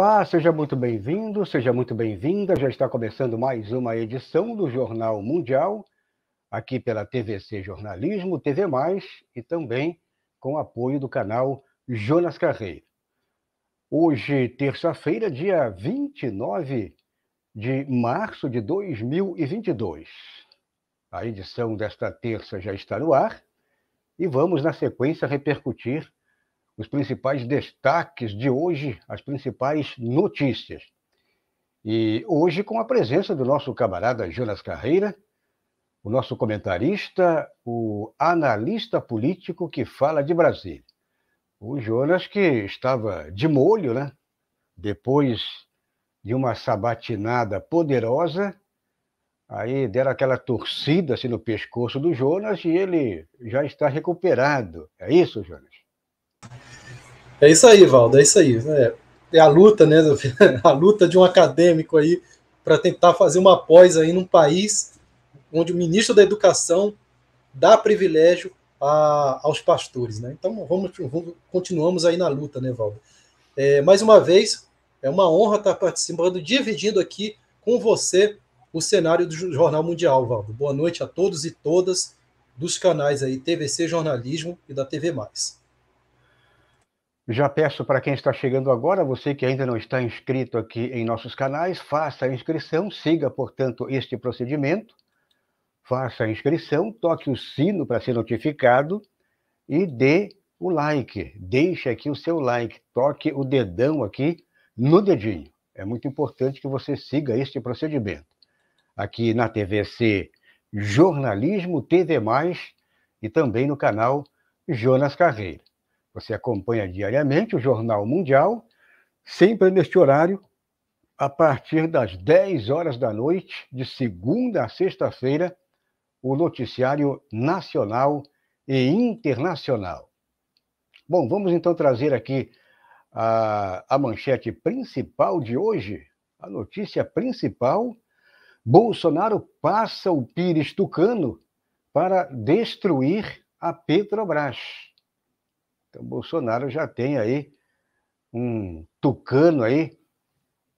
Olá, seja muito bem-vindo, seja muito bem-vinda. Já está começando mais uma edição do Jornal Mundial, aqui pela TVC Jornalismo, TV Mais e também com apoio do canal Jonas Carreiro. Hoje, terça-feira, dia 29 de março de 2022. A edição desta terça já está no ar e vamos, na sequência, repercutir os principais destaques de hoje, as principais notícias. E hoje, com a presença do nosso camarada Jonas Carreira, o nosso comentarista, o analista político que fala de Brasília. O Jonas, que estava de molho, né? Depois de uma sabatinada poderosa, aí deram aquela torcida assim, no pescoço do Jonas e ele já está recuperado. É isso, Jonas? É isso aí, Valdo, é isso aí. É, é a luta, né? A luta de um acadêmico aí para tentar fazer uma pós aí num país onde o ministro da Educação dá privilégio a, aos pastores, né? Então vamos, vamos, continuamos aí na luta, né, Valdo? É, mais uma vez, é uma honra estar participando, dividindo aqui com você o cenário do Jornal Mundial, Valdo. Boa noite a todos e todas dos canais aí TVC Jornalismo e da TV Mais. Já peço para quem está chegando agora, você que ainda não está inscrito aqui em nossos canais, faça a inscrição, siga, portanto, este procedimento. Faça a inscrição, toque o sino para ser notificado e dê o like. Deixe aqui o seu like, toque o dedão aqui no dedinho. É muito importante que você siga este procedimento. Aqui na TVC Jornalismo TV, e também no canal Jonas Carreira. Você acompanha diariamente o Jornal Mundial, sempre neste horário, a partir das 10 horas da noite, de segunda a sexta-feira, o noticiário nacional e internacional. Bom, vamos então trazer aqui a, a manchete principal de hoje, a notícia principal. Bolsonaro passa o Pires Tucano para destruir a Petrobras. Então, Bolsonaro já tem aí um tucano aí,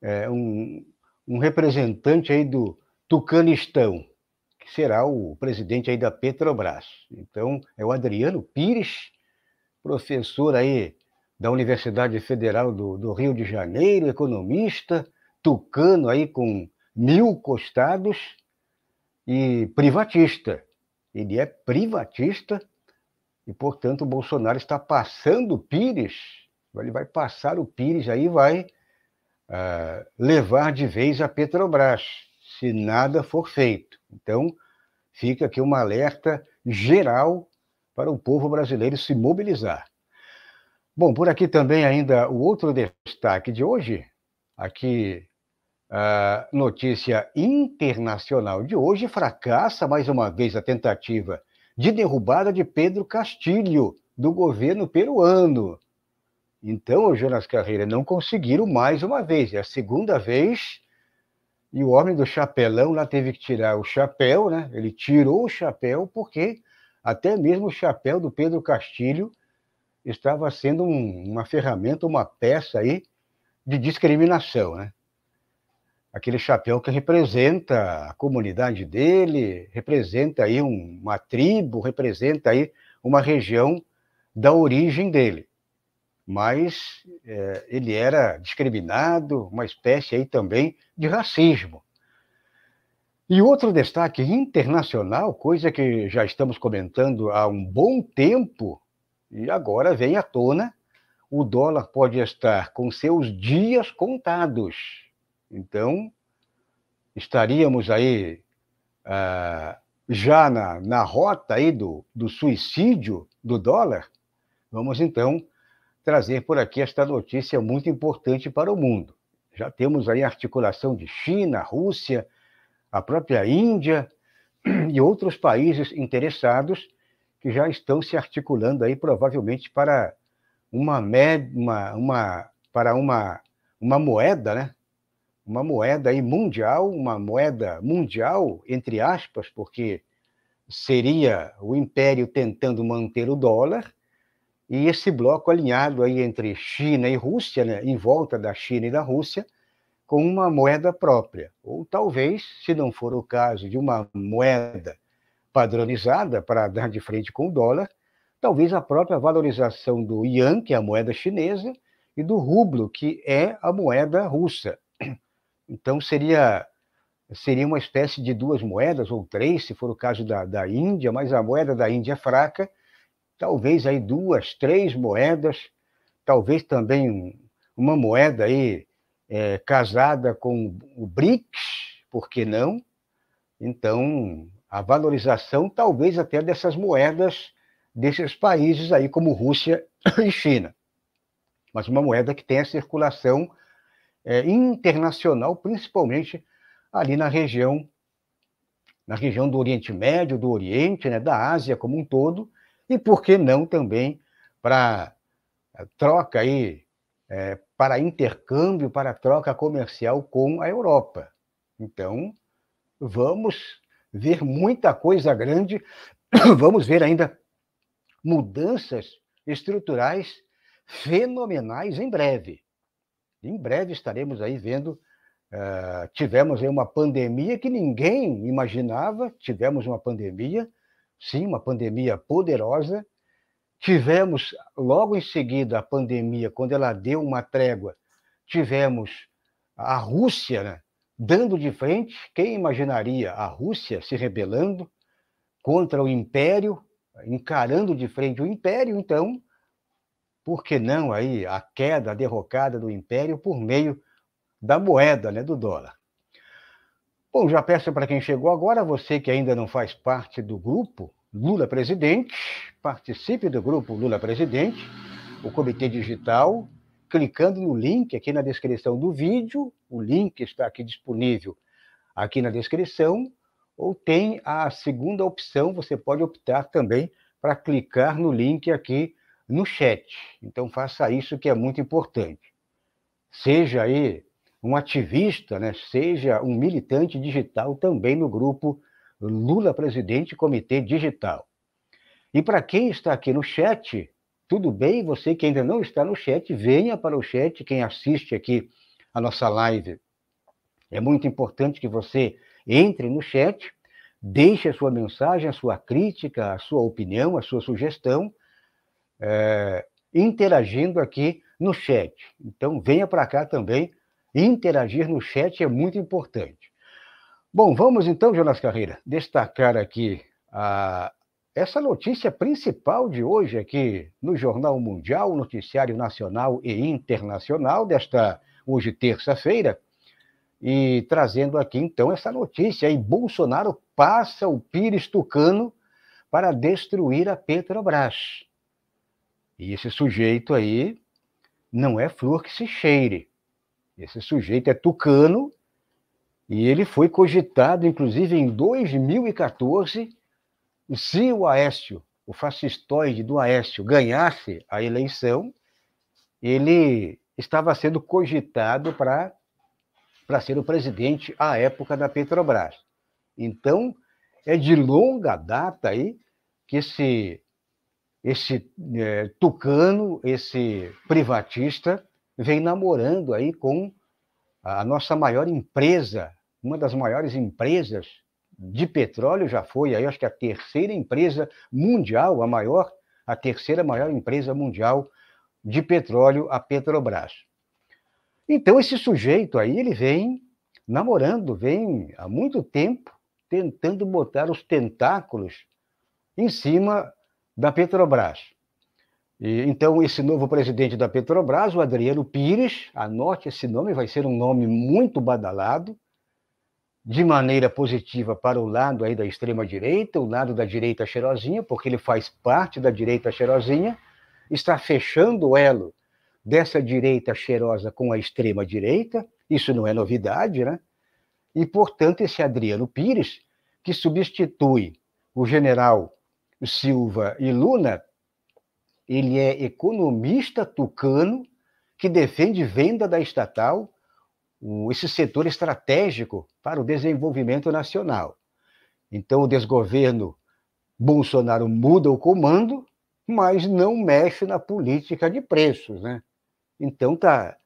é, um, um representante aí do Tucanistão, que será o presidente aí da Petrobras. Então, é o Adriano Pires, professor aí da Universidade Federal do, do Rio de Janeiro, economista, tucano aí com mil costados e privatista. Ele é privatista e, portanto, o Bolsonaro está passando o Pires, ele vai passar o Pires, aí vai uh, levar de vez a Petrobras, se nada for feito. Então, fica aqui uma alerta geral para o povo brasileiro se mobilizar. Bom, por aqui também ainda o outro destaque de hoje, aqui a ah, notícia internacional de hoje fracassa mais uma vez a tentativa de derrubada de Pedro Castilho, do governo peruano. Então, Jonas Carreira, não conseguiram mais uma vez, é a segunda vez, e o homem do chapelão lá teve que tirar o chapéu, né? Ele tirou o chapéu porque até mesmo o chapéu do Pedro Castilho estava sendo um, uma ferramenta, uma peça aí de discriminação, né? aquele chapéu que representa a comunidade dele, representa aí uma tribo, representa aí uma região da origem dele. Mas é, ele era discriminado, uma espécie aí também de racismo. E outro destaque internacional, coisa que já estamos comentando há um bom tempo, e agora vem à tona, o dólar pode estar com seus dias contados então, estaríamos aí ah, já na, na rota aí do, do suicídio do dólar. Vamos, então, trazer por aqui esta notícia muito importante para o mundo. Já temos aí a articulação de China, Rússia, a própria Índia e outros países interessados que já estão se articulando aí provavelmente para uma, med, uma, uma para uma, uma moeda, né? uma moeda aí mundial, uma moeda mundial, entre aspas, porque seria o império tentando manter o dólar, e esse bloco alinhado aí entre China e Rússia, né, em volta da China e da Rússia, com uma moeda própria. Ou talvez, se não for o caso de uma moeda padronizada para dar de frente com o dólar, talvez a própria valorização do yuan, que é a moeda chinesa, e do rublo, que é a moeda russa. Então, seria, seria uma espécie de duas moedas, ou três, se for o caso da, da Índia, mas a moeda da Índia é fraca, talvez aí duas, três moedas, talvez também uma moeda aí é, casada com o BRICS, por que não? Então, a valorização talvez até dessas moedas desses países aí como Rússia e China. Mas uma moeda que tem a circulação é, internacional, principalmente ali na região na região do Oriente Médio, do Oriente, né, da Ásia como um todo, e por que não também para troca aí, é, para intercâmbio, para troca comercial com a Europa. Então, vamos ver muita coisa grande, vamos ver ainda mudanças estruturais fenomenais em breve. Em breve estaremos aí vendo. Uh, tivemos aí uma pandemia que ninguém imaginava. Tivemos uma pandemia, sim, uma pandemia poderosa. Tivemos, logo em seguida, a pandemia, quando ela deu uma trégua, tivemos a Rússia né, dando de frente. Quem imaginaria a Rússia se rebelando contra o Império, encarando de frente o Império, então, por que não aí a queda, a derrocada do império por meio da moeda, né, do dólar. Bom, já peço para quem chegou agora, você que ainda não faz parte do grupo Lula Presidente, participe do grupo Lula Presidente, o Comitê Digital, clicando no link aqui na descrição do vídeo, o link está aqui disponível aqui na descrição, ou tem a segunda opção, você pode optar também para clicar no link aqui no chat. Então faça isso que é muito importante. Seja aí um ativista, né? seja um militante digital também no grupo Lula Presidente Comitê Digital. E para quem está aqui no chat, tudo bem, você que ainda não está no chat, venha para o chat, quem assiste aqui a nossa live. É muito importante que você entre no chat, deixe a sua mensagem, a sua crítica, a sua opinião, a sua sugestão é, interagindo aqui no chat. Então, venha para cá também. Interagir no chat é muito importante. Bom, vamos então, Jonas Carreira, destacar aqui a, essa notícia principal de hoje aqui no Jornal Mundial, Noticiário Nacional e Internacional, desta hoje terça-feira, e trazendo aqui então essa notícia aí, Bolsonaro passa o Pires Tucano para destruir a Petrobras. E esse sujeito aí não é flor que se cheire. Esse sujeito é tucano e ele foi cogitado, inclusive, em 2014, se o Aécio, o fascistoide do Aécio, ganhasse a eleição, ele estava sendo cogitado para para ser o presidente à época da Petrobras. Então, é de longa data aí que esse esse é, tucano, esse privatista, vem namorando aí com a nossa maior empresa, uma das maiores empresas de petróleo já foi aí, acho que a terceira empresa mundial, a maior, a terceira maior empresa mundial de petróleo, a Petrobras. Então esse sujeito aí, ele vem namorando, vem há muito tempo tentando botar os tentáculos em cima da Petrobras. E, então, esse novo presidente da Petrobras, o Adriano Pires, anote esse nome, vai ser um nome muito badalado, de maneira positiva para o lado aí da extrema-direita, o lado da direita cheirosinha, porque ele faz parte da direita cheirosinha, está fechando o elo dessa direita cheirosa com a extrema-direita, isso não é novidade, né? E, portanto, esse Adriano Pires, que substitui o general Silva e Luna, ele é economista tucano que defende venda da estatal, esse setor estratégico para o desenvolvimento nacional. Então, o desgoverno Bolsonaro muda o comando, mas não mexe na política de preços, né? Então tá,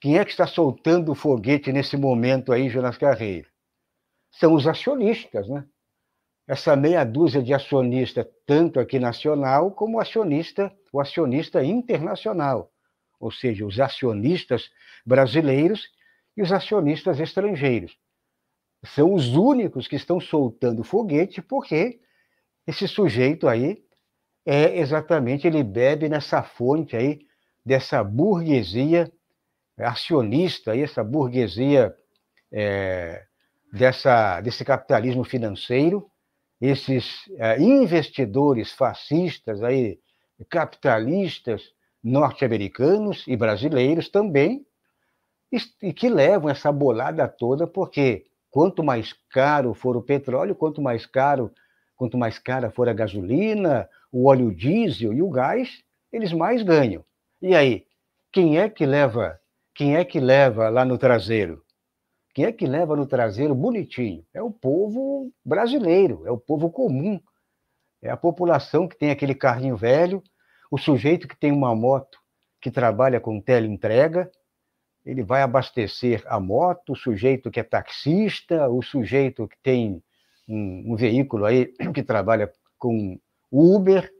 quem é que está soltando o foguete nesse momento aí, Jonas Carreiro? São os acionistas, né? essa meia dúzia de acionista, tanto aqui nacional como acionista, o acionista internacional, ou seja, os acionistas brasileiros e os acionistas estrangeiros. São os únicos que estão soltando foguete porque esse sujeito aí é exatamente, ele bebe nessa fonte aí dessa burguesia acionista, aí, essa burguesia é, dessa, desse capitalismo financeiro, esses é, investidores fascistas aí, capitalistas norte-americanos e brasileiros também, e que levam essa bolada toda, porque quanto mais caro for o petróleo, quanto mais caro, quanto mais cara for a gasolina, o óleo diesel e o gás, eles mais ganham. E aí, quem é que leva, quem é que leva lá no traseiro? Quem é que leva no traseiro bonitinho? É o povo brasileiro, é o povo comum. É a população que tem aquele carrinho velho, o sujeito que tem uma moto que trabalha com teleentrega, ele vai abastecer a moto, o sujeito que é taxista, o sujeito que tem um, um veículo aí que trabalha com Uber,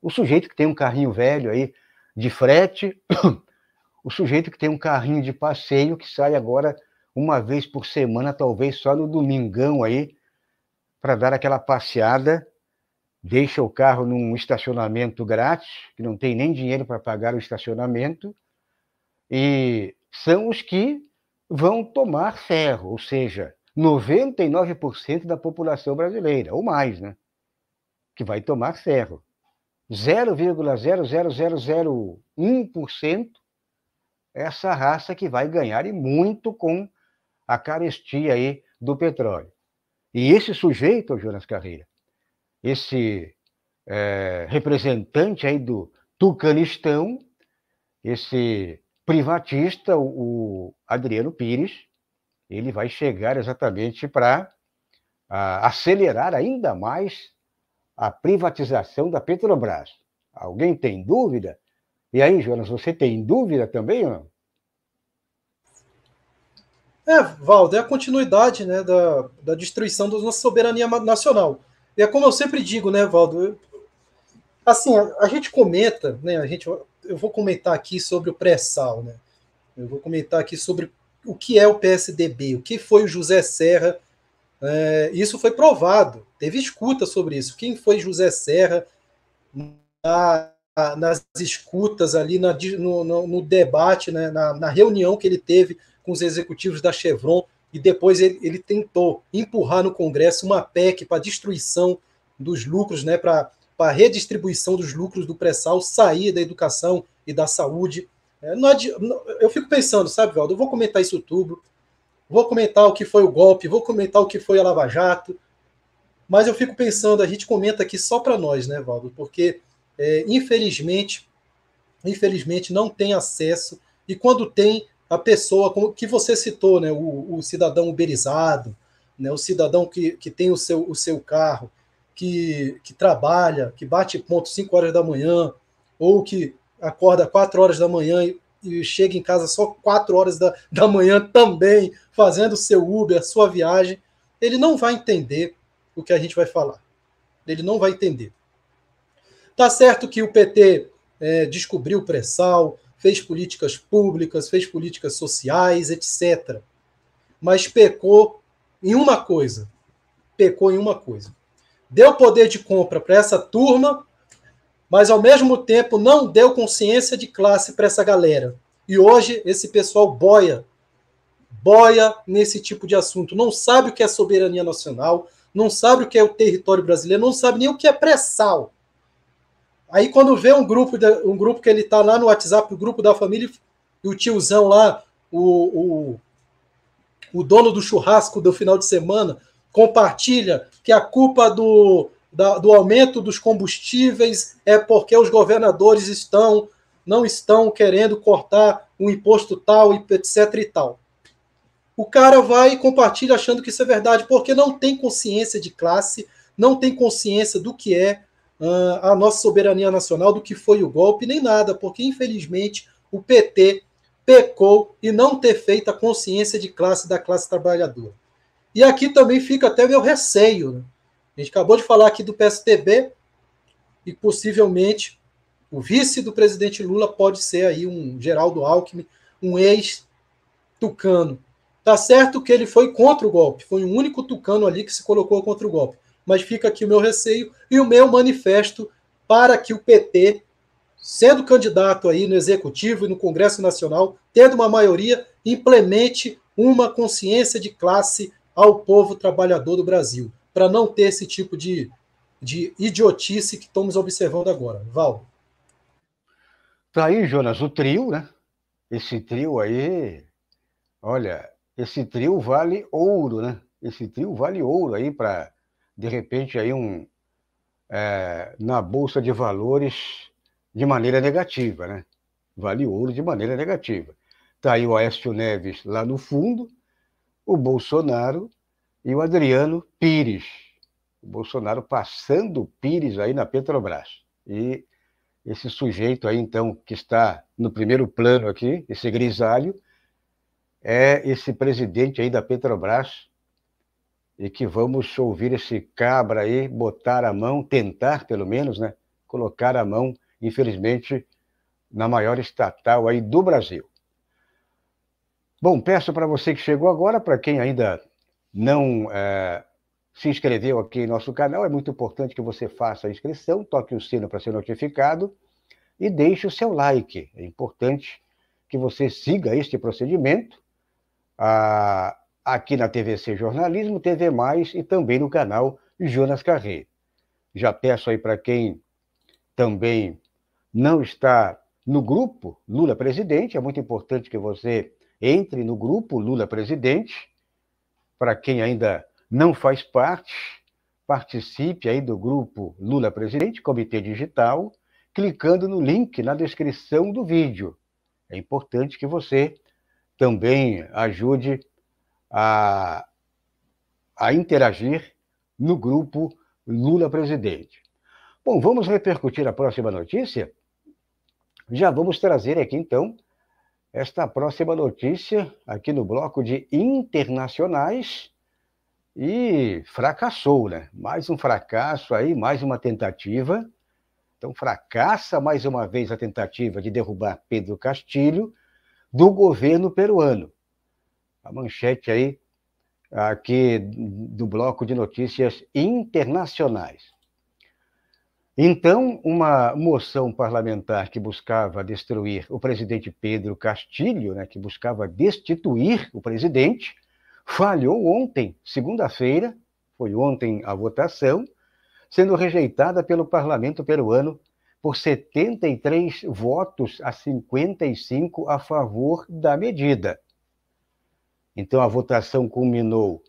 o sujeito que tem um carrinho velho aí de frete, o sujeito que tem um carrinho de passeio que sai agora uma vez por semana, talvez só no domingão aí, para dar aquela passeada. Deixa o carro num estacionamento grátis, que não tem nem dinheiro para pagar o estacionamento, e são os que vão tomar ferro, ou seja, 99% da população brasileira, ou mais, né? Que vai tomar ferro. 0,00001% é essa raça que vai ganhar e muito com a carestia aí do petróleo. E esse sujeito, Jonas Carreira, esse é, representante aí do Tucanistão, esse privatista, o, Adriano Pires, ele vai chegar exatamente para acelerar ainda mais a privatização da Petrobras. Alguém tem dúvida? E aí, Jonas, você tem dúvida também ou não? É, Valdo, é a continuidade né, da, da destruição da nossa soberania nacional. E é como eu sempre digo, né, Valdo? Assim, a, a gente comenta, né? A gente, eu vou comentar aqui sobre o pré-sal, né? Eu vou comentar aqui sobre o que é o PSDB, o que foi o José Serra. É, isso foi provado, teve escuta sobre isso. Quem foi José Serra na, nas escutas ali, na, no, no, no, debate, né, na, na reunião que ele teve com os executivos da Chevron e depois ele, ele tentou empurrar no Congresso uma PEC para destruição dos lucros, né, para a redistribuição dos lucros do pré-sal sair da educação e da saúde. É, não, eu fico pensando, sabe, Valdo, eu vou comentar isso tudo, vou comentar o que foi o golpe, vou comentar o que foi a Lava Jato, mas eu fico pensando, a gente comenta aqui só para nós, né, Valdo, porque é, infelizmente, infelizmente não tem acesso, e quando tem, a pessoa como que você citou, né, o, o cidadão uberizado, né, o cidadão que, que tem o seu, o seu carro, que, que trabalha, que bate ponto 5 horas da manhã, ou que acorda 4 horas da manhã e, e chega em casa só 4 horas da, da manhã também, fazendo o seu Uber, a sua viagem, ele não vai entender o que a gente vai falar. Ele não vai entender. Tá certo que o PT é, eh, descobriu o pré-sal, fez políticas públicas, fez políticas sociais, etc. Mas pecou em uma coisa. Pecou em uma coisa. Deu poder de compra para essa turma, mas ao mesmo tempo não deu consciência de classe para essa galera. E hoje esse pessoal boia. Boia nesse tipo de assunto. Não sabe o que é soberania nacional, não sabe o que é o território brasileiro, não sabe nem o que é pré-sal. Aí quando vê um grupo, de, um grupo que ele tá lá no WhatsApp, o grupo da família, e o tiozão lá, o, o, o dono do churrasco do final de semana, compartilha que a culpa do, da, do aumento dos combustíveis é porque os governadores estão não estão querendo cortar um imposto tal, etc e tal. O cara vai e compartilha achando que isso é verdade, porque não tem consciência de classe, não tem consciência do que é, ah, a nossa soberania nacional do que foi o golpe, nem nada, porque infelizmente o PT pecou e não ter feito a consciência de classe da classe trabalhadora. E aqui também fica até meu receio. Né? A gente acabou de falar aqui do PSDB e possivelmente o vice do presidente Lula pode ser aí um Geraldo Alckmin, um ex-tucano. Tá certo que ele foi contra o golpe, foi o único tucano ali que se colocou contra o golpe mas fica aqui o meu receio e o meu manifesto para que o PT, sendo candidato aí no Executivo e no Congresso Nacional, tendo uma maioria, implemente uma consciência de classe ao povo trabalhador do Brasil, para não ter esse tipo de, de idiotice que estamos observando agora. Val. Está aí, Jonas, o trio, né? Esse trio aí, olha, esse trio vale ouro, né? Esse trio vale ouro aí para de repente, aí um, é, na Bolsa de Valores de maneira negativa, né? Vale ouro de maneira negativa. Está aí o Aécio Neves lá no fundo, o Bolsonaro e o Adriano Pires. O Bolsonaro passando o Pires aí na Petrobras. E esse sujeito aí, então, que está no primeiro plano aqui, esse grisalho, é esse presidente aí da Petrobras, e que vamos ouvir esse cabra aí botar a mão, tentar pelo menos, né? Colocar a mão, infelizmente, na maior estatal aí do Brasil. Bom, peço para você que chegou agora, para quem ainda não é, se inscreveu aqui em nosso canal, é muito importante que você faça a inscrição, toque o sino para ser notificado e deixe o seu like. É importante que você siga este procedimento. A aqui na TVC Jornalismo, TV Mais e também no canal Jonas Carré. Já peço aí para quem também não está no grupo Lula Presidente, é muito importante que você entre no grupo Lula Presidente. Para quem ainda não faz parte, participe aí do grupo Lula Presidente, Comitê Digital, clicando no link na descrição do vídeo. É importante que você também ajude a, a interagir no grupo Lula Presidente. Bom, vamos repercutir a próxima notícia? Já vamos trazer aqui, então, esta próxima notícia aqui no bloco de internacionais e fracassou, né? Mais um fracasso aí, mais uma tentativa. Então, fracassa mais uma vez a tentativa de derrubar Pedro Castilho do governo peruano a manchete aí aqui do bloco de notícias internacionais. Então, uma moção parlamentar que buscava destruir o presidente Pedro Castilho, né, que buscava destituir o presidente, falhou ontem, segunda-feira, foi ontem a votação, sendo rejeitada pelo parlamento peruano por 73 votos a 55 a favor da medida. Então, a votação culminou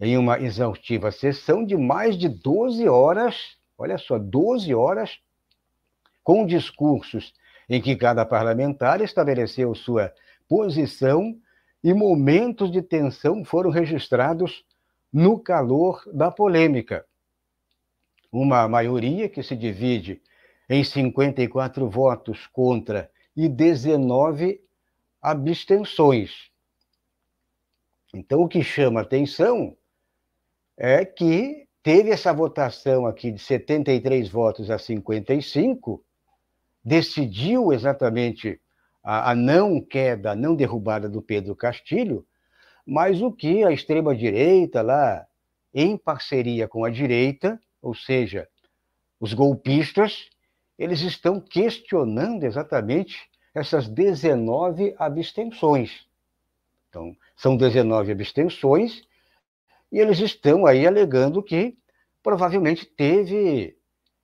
em uma exaustiva sessão de mais de 12 horas, olha só, 12 horas, com discursos em que cada parlamentar estabeleceu sua posição e momentos de tensão foram registrados no calor da polêmica. Uma maioria que se divide em 54 votos contra e 19 abstenções. Então, o que chama atenção é que teve essa votação aqui de 73 votos a 55, decidiu exatamente a, a não queda, a não derrubada do Pedro Castilho, mas o que a extrema-direita lá, em parceria com a direita, ou seja, os golpistas, eles estão questionando exatamente essas 19 abstenções. Então, são 19 abstenções, e eles estão aí alegando que provavelmente teve,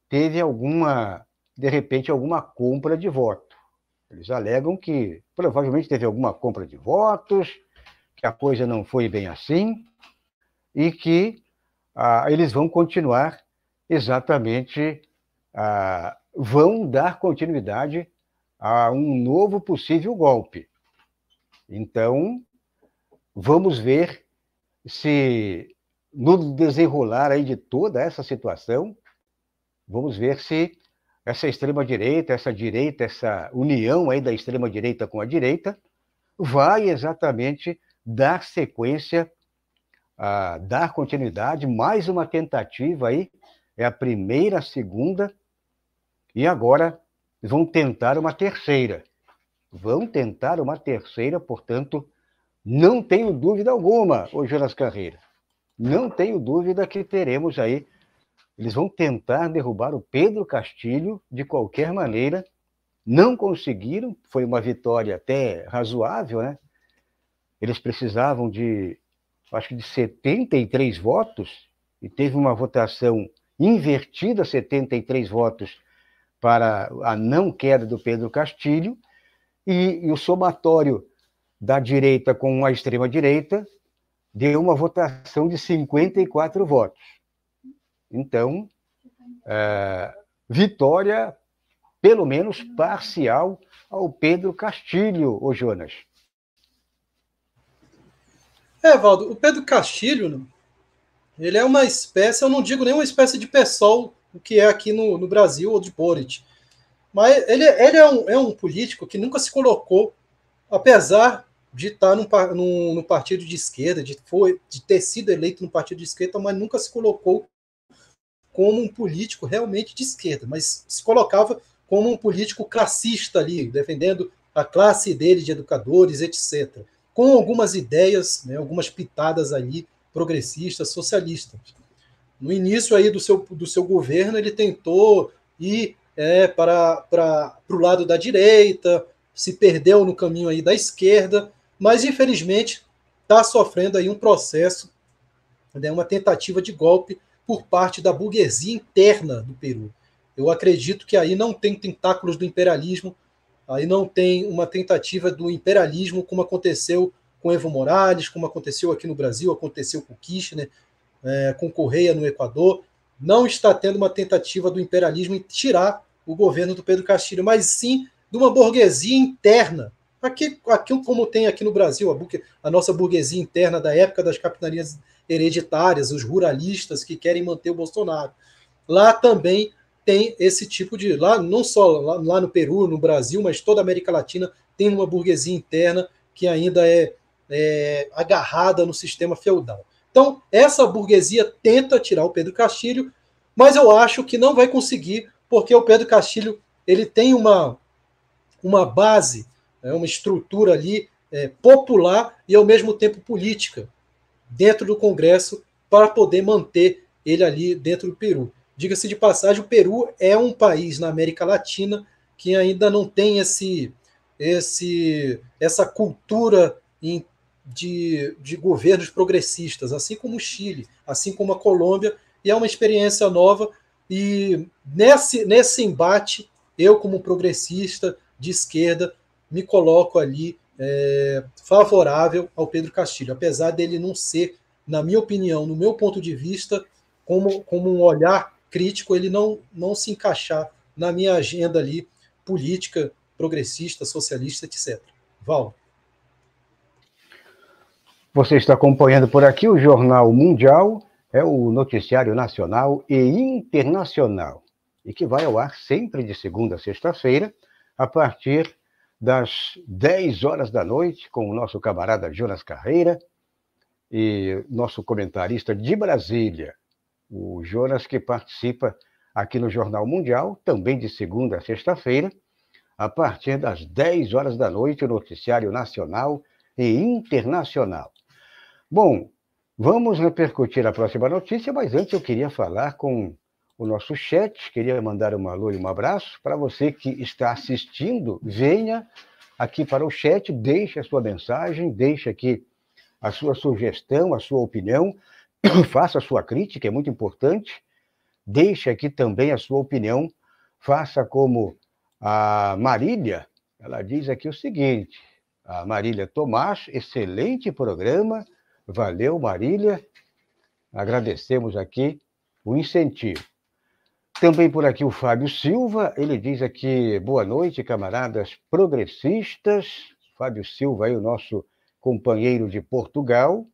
teve alguma, de repente, alguma compra de voto. Eles alegam que provavelmente teve alguma compra de votos, que a coisa não foi bem assim, e que ah, eles vão continuar exatamente, ah, vão dar continuidade a um novo possível golpe. Então, Vamos ver se, no desenrolar aí de toda essa situação, vamos ver se essa extrema-direita, essa direita, essa união aí da extrema-direita com a direita, vai exatamente dar sequência, a dar continuidade, mais uma tentativa aí, é a primeira, a segunda, e agora vão tentar uma terceira. Vão tentar uma terceira, portanto, não tenho dúvida alguma, ô Jonas Carreira. Não tenho dúvida que teremos aí. Eles vão tentar derrubar o Pedro Castilho de qualquer maneira. Não conseguiram, foi uma vitória até razoável, né? Eles precisavam de, acho que de 73 votos, e teve uma votação invertida, 73 votos para a não queda do Pedro Castilho, e, e o somatório da direita com a extrema-direita, deu uma votação de 54 votos. Então, é, vitória, pelo menos parcial, ao Pedro Castilho, ô Jonas. É, Valdo, o Pedro Castilho, né, ele é uma espécie, eu não digo nenhuma espécie de pessoal o que é aqui no, no Brasil ou de Boric, mas ele, ele é, um, é um político que nunca se colocou apesar de estar tá num, num, partido de esquerda, de, foi, de ter sido eleito no partido de esquerda, mas nunca se colocou como um político realmente de esquerda, mas se colocava como um político classista ali, defendendo a classe dele de educadores, etc., com algumas ideias, né, algumas pitadas ali progressistas, socialistas. No início aí do seu, do seu governo, ele tentou ir é, para, para, para o lado da direita, se perdeu no caminho aí da esquerda, mas infelizmente está sofrendo aí um processo, né, uma tentativa de golpe por parte da burguesia interna do Peru. Eu acredito que aí não tem tentáculos do imperialismo, aí não tem uma tentativa do imperialismo como aconteceu com Evo Morales, como aconteceu aqui no Brasil, aconteceu com Kirchner, é, com Correia no Equador. Não está tendo uma tentativa do imperialismo em tirar o governo do Pedro Castilho, mas sim de uma burguesia interna. Aqui, aqui como tem aqui no Brasil, a, buque, a nossa burguesia interna da época das capitanias hereditárias, os ruralistas que querem manter o Bolsonaro. Lá também tem esse tipo de. lá Não só lá, lá no Peru, no Brasil, mas toda a América Latina tem uma burguesia interna que ainda é, é agarrada no sistema feudal. Então, essa burguesia tenta tirar o Pedro Castilho, mas eu acho que não vai conseguir, porque o Pedro Castilho ele tem uma, uma base, né, uma estrutura ali é, popular e ao mesmo tempo política dentro do Congresso para poder manter ele ali dentro do Peru. Diga-se de passagem, o Peru é um país na América Latina que ainda não tem esse, esse essa cultura em, de, de governos progressistas, assim como o Chile, assim como a Colômbia, e é uma experiência nova. E nesse, nesse embate, eu, como progressista, de esquerda, me coloco ali é, favorável ao Pedro Castilho, apesar dele não ser, na minha opinião, no meu ponto de vista, como, como um olhar crítico, ele não, não se encaixar na minha agenda ali política, progressista, socialista, etc. Val. Você está acompanhando por aqui o Jornal Mundial, é o noticiário nacional e internacional, e que vai ao ar sempre de segunda a sexta-feira, a partir das 10 horas da noite, com o nosso camarada Jonas Carreira e nosso comentarista de Brasília, o Jonas, que participa aqui no Jornal Mundial, também de segunda a sexta-feira, a partir das 10 horas da noite, o noticiário nacional e internacional. Bom, vamos repercutir a próxima notícia, mas antes eu queria falar com o nosso chat. Queria mandar um alô e um abraço para você que está assistindo. Venha aqui para o chat, deixe a sua mensagem, deixe aqui a sua sugestão, a sua opinião, faça a sua crítica, é muito importante. Deixe aqui também a sua opinião, faça como a Marília, ela diz aqui o seguinte: a Marília Tomás, excelente programa, valeu Marília, agradecemos aqui o incentivo. Também por aqui o Fábio Silva, ele diz aqui, boa noite, camaradas progressistas. Fábio Silva aí, o nosso companheiro de Portugal.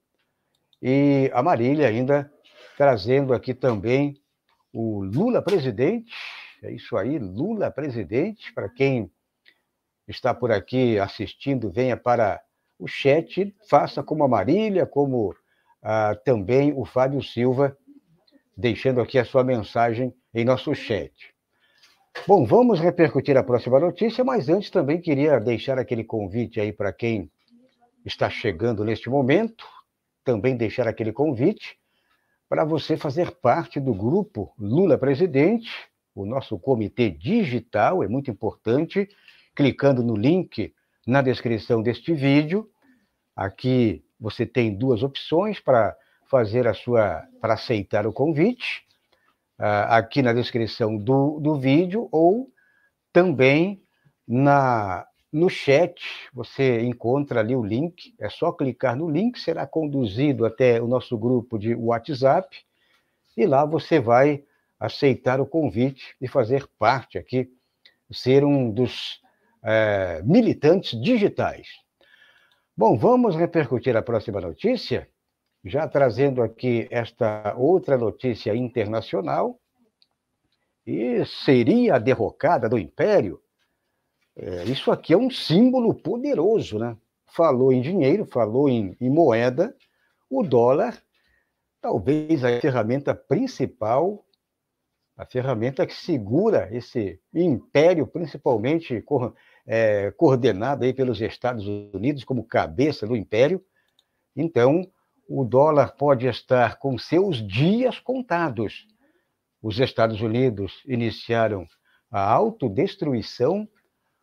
E a Marília ainda trazendo aqui também o Lula presidente. É isso aí, Lula presidente. Para quem está por aqui assistindo, venha para o chat, faça como a Marília, como ah, também o Fábio Silva deixando aqui a sua mensagem em nosso chat. Bom, vamos repercutir a próxima notícia, mas antes também queria deixar aquele convite aí para quem está chegando neste momento, também deixar aquele convite para você fazer parte do grupo Lula Presidente, o nosso comitê digital, é muito importante, clicando no link na descrição deste vídeo. Aqui você tem duas opções para fazer a sua para aceitar o convite uh, aqui na descrição do, do vídeo ou também na no chat você encontra ali o link, é só clicar no link, será conduzido até o nosso grupo de WhatsApp e lá você vai aceitar o convite e fazer parte aqui, ser um dos é, militantes digitais. Bom, vamos repercutir a próxima notícia? já trazendo aqui esta outra notícia internacional, e seria a derrocada do império. É, isso aqui é um símbolo poderoso, né? Falou em dinheiro, falou em, em moeda, o dólar, talvez a ferramenta principal, a ferramenta que segura esse império, principalmente é, coordenado aí pelos Estados Unidos como cabeça do império. Então, o dólar pode estar com seus dias contados. Os Estados Unidos iniciaram a autodestruição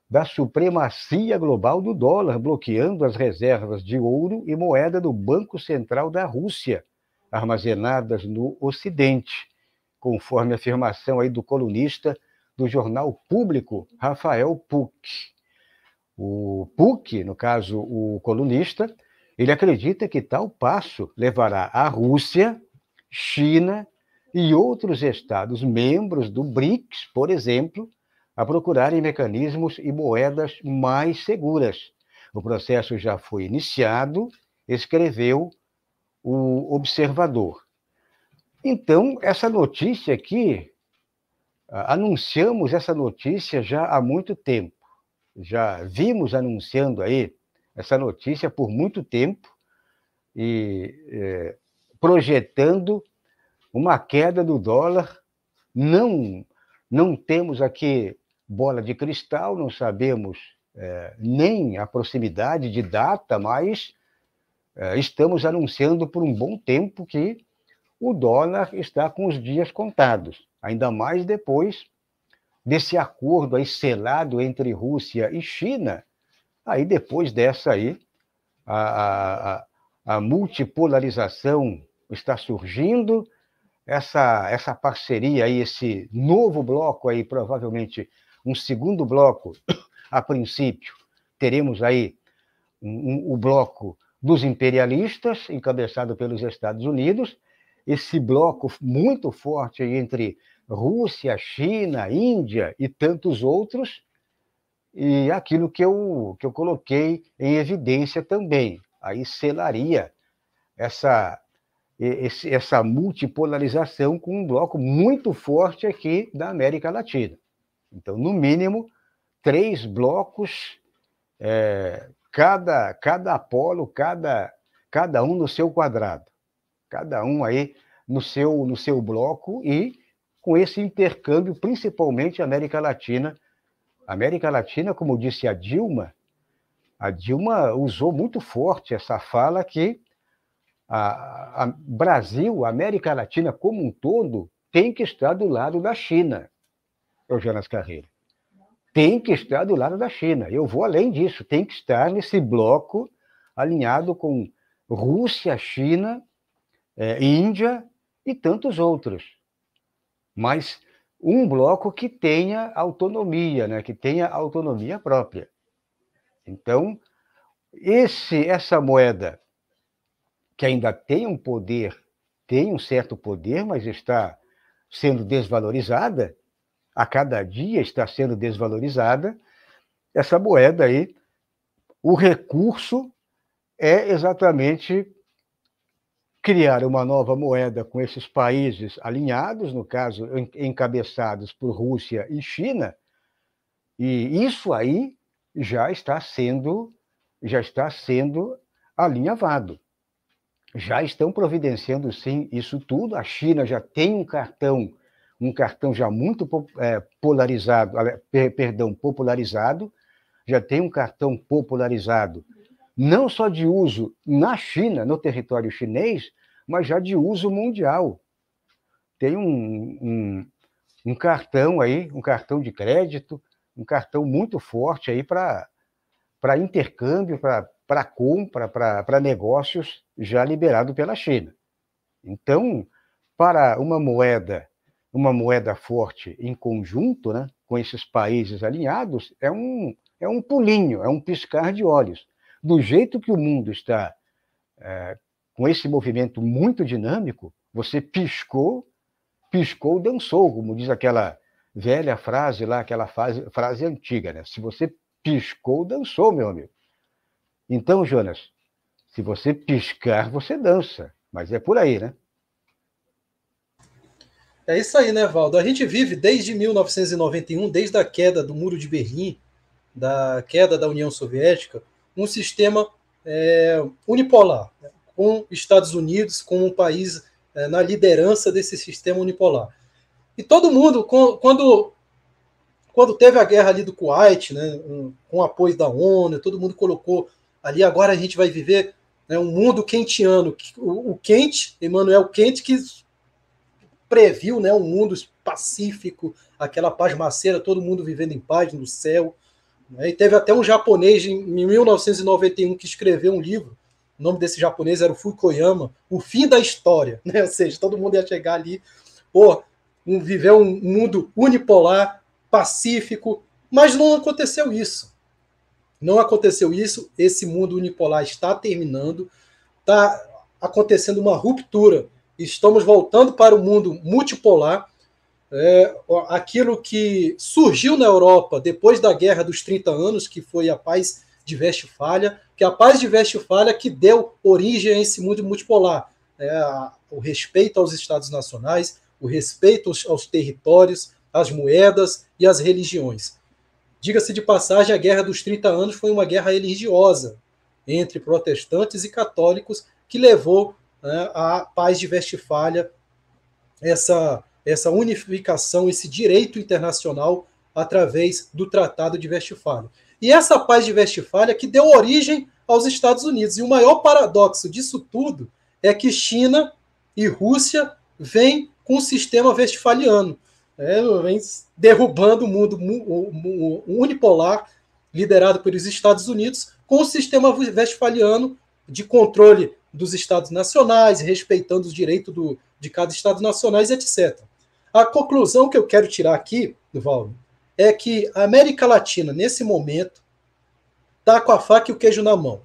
da supremacia global do dólar, bloqueando as reservas de ouro e moeda do Banco Central da Rússia, armazenadas no Ocidente, conforme a afirmação aí do colunista do jornal público Rafael Puck. O Puck, no caso o colunista, ele acredita que tal passo levará a Rússia, China e outros estados membros do BRICS, por exemplo, a procurarem mecanismos e moedas mais seguras. O processo já foi iniciado, escreveu o observador. Então, essa notícia aqui, anunciamos essa notícia já há muito tempo. Já vimos anunciando aí essa notícia por muito tempo e é, projetando uma queda do dólar. Não, não temos aqui bola de cristal, não sabemos é, nem a proximidade de data, mas é, estamos anunciando por um bom tempo que o dólar está com os dias contados, ainda mais depois desse acordo aí selado entre Rússia e China, Aí depois dessa aí, a, a, a multipolarização está surgindo, essa, essa parceria aí, esse novo bloco aí, provavelmente um segundo bloco, a princípio, teremos aí um, um, o bloco dos imperialistas, encabeçado pelos Estados Unidos, esse bloco muito forte entre Rússia, China, Índia e tantos outros, e aquilo que eu, que eu coloquei em evidência também. Aí selaria essa, esse, essa multipolarização com um bloco muito forte aqui da América Latina. Então, no mínimo, três blocos, é, cada, cada apolo, cada, cada um no seu quadrado, cada um aí no seu, no seu bloco e com esse intercâmbio, principalmente América Latina, a América Latina, como disse a Dilma, a Dilma usou muito forte essa fala que a, a Brasil, a América Latina como um todo, tem que estar do lado da China, Eugênias Carreira. Tem que estar do lado da China. Eu vou além disso, tem que estar nesse bloco alinhado com Rússia, China, é, Índia e tantos outros. Mas um bloco que tenha autonomia, né? que tenha autonomia própria. Então, esse, essa moeda, que ainda tem um poder, tem um certo poder, mas está sendo desvalorizada, a cada dia está sendo desvalorizada, essa moeda aí, o recurso é exatamente criar uma nova moeda com esses países alinhados, no caso, encabeçados por Rússia e China, e isso aí já está sendo já está sendo alinhavado. Já estão providenciando sim isso tudo. A China já tem um cartão, um cartão já muito é, polarizado, perdão, popularizado, já tem um cartão popularizado, não só de uso na China, no território chinês, mas já de uso mundial. Tem um, um, um cartão aí, um cartão de crédito, um cartão muito forte aí para intercâmbio, para compra, para negócios já liberado pela China. Então, para uma moeda, uma moeda forte em conjunto, né, com esses países alinhados, é um, é um pulinho, é um piscar de olhos. Do jeito que o mundo está é, com esse movimento muito dinâmico, você piscou, piscou, dançou, como diz aquela velha frase lá, aquela frase, frase antiga, né? Se você piscou, dançou, meu amigo. Então, Jonas, se você piscar, você dança. Mas é por aí, né? É isso aí, né, Valdo? A gente vive desde 1991, desde a queda do Muro de Berlim, da queda da União Soviética, um sistema é, unipolar. Né? com Estados Unidos como um país é, na liderança desse sistema unipolar. E todo mundo, quando, quando teve a guerra ali do Kuwait, né, um, com apoio da ONU, todo mundo colocou ali, agora a gente vai viver né, um mundo quentiano. O, quente, Emmanuel Kent, que previu né, um mundo pacífico, aquela paz maceira, todo mundo vivendo em paz no céu. Né? E teve até um japonês em 1991 que escreveu um livro o nome desse japonês era o Fukuyama o fim da história, né? Ou seja, todo mundo ia chegar ali, pô, um, viver um mundo unipolar, pacífico, mas não aconteceu isso. Não aconteceu isso, esse mundo unipolar está terminando, está acontecendo uma ruptura. Estamos voltando para o mundo multipolar. É, aquilo que surgiu na Europa depois da Guerra dos 30 Anos, que foi a paz de Westfália, que a paz de Westfália que deu origem a esse mundo multipolar. É, o respeito aos Estados nacionais, o respeito aos, aos territórios, às moedas e às religiões. Diga-se de passagem, a Guerra dos 30 Anos foi uma guerra religiosa entre protestantes e católicos que levou né, à paz de Westfália, essa, essa unificação, esse direito internacional através do Tratado de Westfália. E essa paz de Westfalia que deu origem aos Estados Unidos. E o maior paradoxo disso tudo é que China e Rússia vêm com o sistema westfaliano, né? vem derrubando o mundo unipolar liderado pelos Estados Unidos com o sistema westfaliano de controle dos estados nacionais, respeitando os direitos do, de cada estado nacionais, etc. A conclusão que eu quero tirar aqui, Valdo, é que a América Latina, nesse momento, está com a faca e o queijo na mão.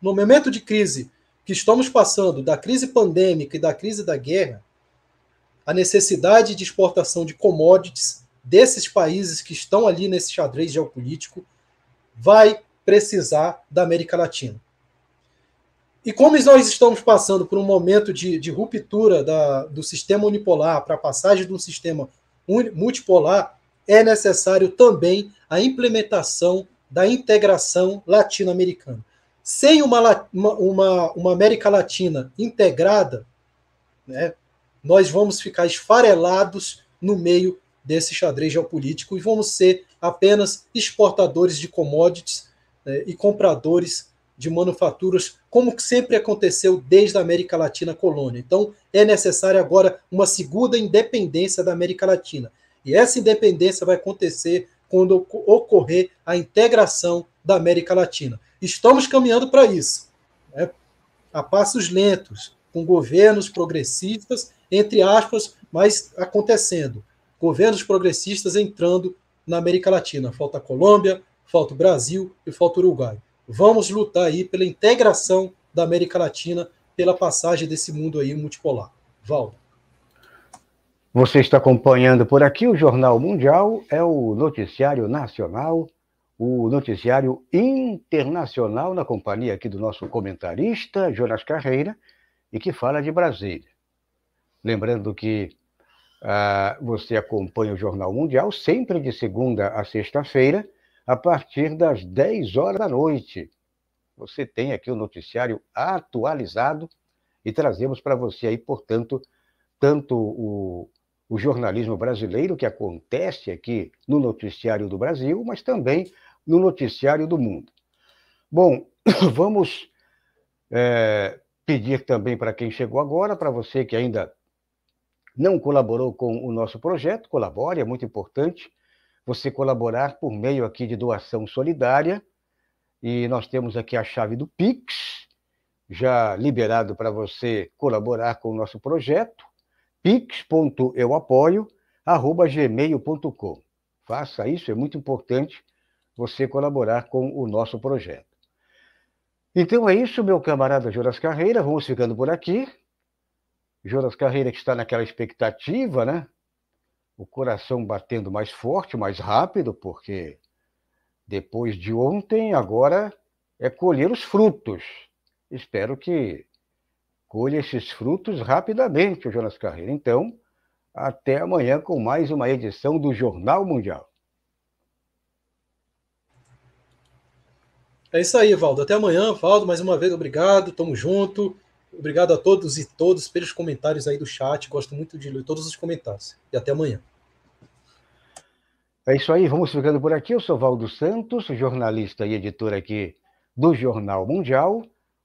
No momento de crise que estamos passando, da crise pandêmica e da crise da guerra, a necessidade de exportação de commodities desses países que estão ali nesse xadrez geopolítico vai precisar da América Latina. E como nós estamos passando por um momento de, de ruptura da, do sistema unipolar para a passagem de um sistema multipolar, é necessário também a implementação da integração latino-americana. Sem uma, uma, uma América Latina integrada, né, nós vamos ficar esfarelados no meio desse xadrez geopolítico e vamos ser apenas exportadores de commodities né, e compradores de manufaturas, como sempre aconteceu desde a América Latina colônia. Então, é necessária agora uma segunda independência da América Latina. E essa independência vai acontecer quando ocorrer a integração da América Latina. Estamos caminhando para isso, né? a passos lentos, com governos progressistas, entre aspas, mas acontecendo. Governos progressistas entrando na América Latina. Falta a Colômbia, falta o Brasil e falta o Uruguai. Vamos lutar aí pela integração da América Latina, pela passagem desse mundo aí multipolar. Valdo. Você está acompanhando por aqui o Jornal Mundial, é o noticiário nacional, o noticiário internacional, na companhia aqui do nosso comentarista, Jonas Carreira, e que fala de Brasília. Lembrando que ah, você acompanha o Jornal Mundial sempre de segunda a sexta-feira, a partir das 10 horas da noite. Você tem aqui o noticiário atualizado e trazemos para você aí, portanto, tanto o o jornalismo brasileiro que acontece aqui no noticiário do Brasil, mas também no noticiário do mundo. Bom, vamos é, pedir também para quem chegou agora, para você que ainda não colaborou com o nosso projeto, colabore, é muito importante você colaborar por meio aqui de doação solidária. E nós temos aqui a chave do Pix, já liberado para você colaborar com o nosso projeto pix.euapoio.gmail.com. Faça isso, é muito importante você colaborar com o nosso projeto. Então é isso, meu camarada Jonas Carreira. Vamos ficando por aqui. Jonas Carreira que está naquela expectativa, né? O coração batendo mais forte, mais rápido, porque depois de ontem, agora é colher os frutos. Espero que colha esses frutos rapidamente, o Jonas Carreira. Então, até amanhã com mais uma edição do Jornal Mundial. É isso aí, Valdo. Até amanhã, Valdo. Mais uma vez, obrigado. Tamo junto. Obrigado a todos e todas pelos comentários aí do chat. Gosto muito de ler todos os comentários. E até amanhã. É isso aí. Vamos ficando por aqui. Eu sou Valdo Santos, jornalista e editor aqui do Jornal Mundial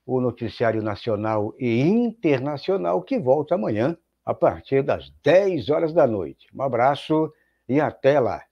o noticiário nacional e internacional que volta amanhã a partir das 10 horas da noite. Um abraço e até lá.